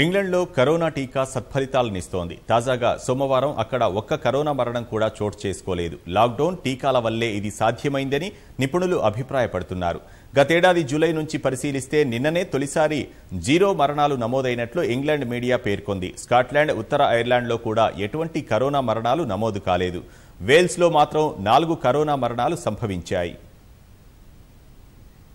ఇంగ్లండ్లో corona టీకా సత్ఫలితాలనిస్తోంది తాజాగా సోమవారం అక్కడ ఒక్క కరోనా మరణం కూడా చోటు చేసుకోలేదు లాక్డౌన్ టీకాల వల్లే ఇది సాధ్యమైందని నిపుణులు అభిప్రాయపడుతున్నారు గతేడాది జూలై నుంచి పరిశీలిస్తే నిన్ననే తొలిసారి జీరో మరణాలు నమోదైనట్లు ఇంగ్లాండ్ మీడియా పేర్కొంది స్కాట్లాండ్ ఉత్తర ఐర్లాండ్లో కూడా ఎటువంటి కరోనా మరణాలు నమోదు కాలేదు వేల్స్లో మాత్రం నాలుగు కరోనా మరణాలు సంభవించాయి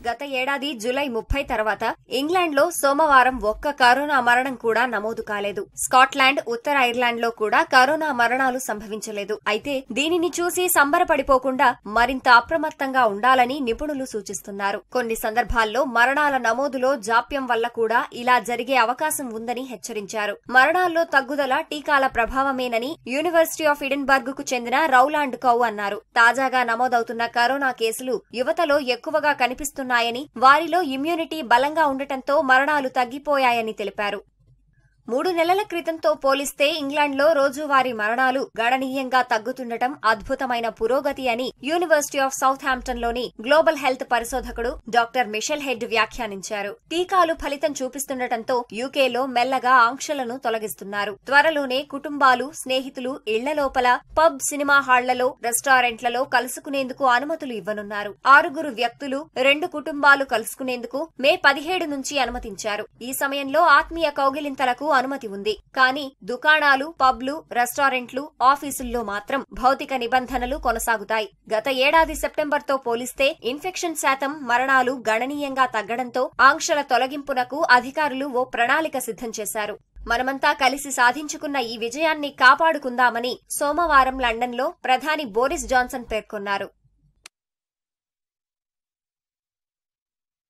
గత ఏడాది జులై ముప్పై తర్వాత ఇంగ్లాండ్లో సోమవారం ఒక్క కరోనా మరణం కూడా నమోదు కాలేదు స్కాట్లాండ్ ఉత్తర ఐర్లాండ్లో కూడా కరోనా మరణాలు సంభవించలేదు అయితే దీనిని చూసి సంబరపడిపోకుండా మరింత అప్రమత్తంగా ఉండాలని నిపుణులు సూచిస్తున్నారు కొన్ని సందర్భాల్లో మరణాల నమోదులో జాప్యం వల్ల కూడా ఇలా జరిగే అవకాశం ఉందని హెచ్చరించారు మరణాల్లో తగ్గుదల టీకాల ప్రభావమేనని యూనివర్సిటీ ఆఫ్ ఇడెన్బర్గ్ కు చెందిన రౌలాండ్ కౌ అన్నారు తాజాగా నమోదవుతున్న కరోనా కేసులు యువతలో ఎక్కువగా కనిపిస్తున్న ఉన్నాయని వారిలో ఇమ్యూనిటీ బలంగా ఉండటంతో మరణాలు తగ్గిపోయాయని తెలిపారు మూడు నెలల క్రితంతో పోలిస్తే ఇంగ్లాండ్లో రోజువారీ మరణాలు గణనీయంగా తగ్గుతుండటం అద్భుతమైన పురోగతి అని యూనివర్సిటీ ఆఫ్ సౌత్ లోని గ్లోబల్ హెల్త్ పరిశోధకుడు డాక్టర్ మిషెల్ హెడ్ వ్యాఖ్యానించారు టీకాలు ఫలితం చూపిస్తుండటంతో యూకేలో మెల్లగా ఆంక్షలను తొలగిస్తున్నారు త్వరలోనే కుటుంబాలు స్నేహితులు ఇళ్ల లోపల పబ్ సినిమా హాళ్లలో రెస్టారెంట్లలో కలుసుకునేందుకు అనుమతులు ఇవ్వనున్నారు ఆరుగురు వ్యక్తులు రెండు కుటుంబాలు కలుసుకునేందుకు మే పదిహేడు నుంచి అనుమతించారు ఈ సమయంలో ఆత్మీయ కౌగిలింతలకు అనుమతి ఉంది కానీ దుకాణాలు పబ్లు రెస్టారెంట్లు ఆఫీసుల్లో మాత్రం భౌతిక నిబంధనలు కొనసాగుతాయి గత ఏడాది సెప్టెంబర్తో పోలిస్తే ఇన్ఫెక్షన్ శాతం మరణాలు గణనీయంగా తగ్గడంతో ఆంక్షల తొలగింపునకు అధికారులు ఓ ప్రణాళిక సిద్ధం చేశారు మనమంతా కలిసి సాధించుకున్న ఈ విజయాన్ని కాపాడుకుందామని సోమవారం లండన్లో ప్రధాని బోరిస్ జాన్సన్ పేర్కొన్నారు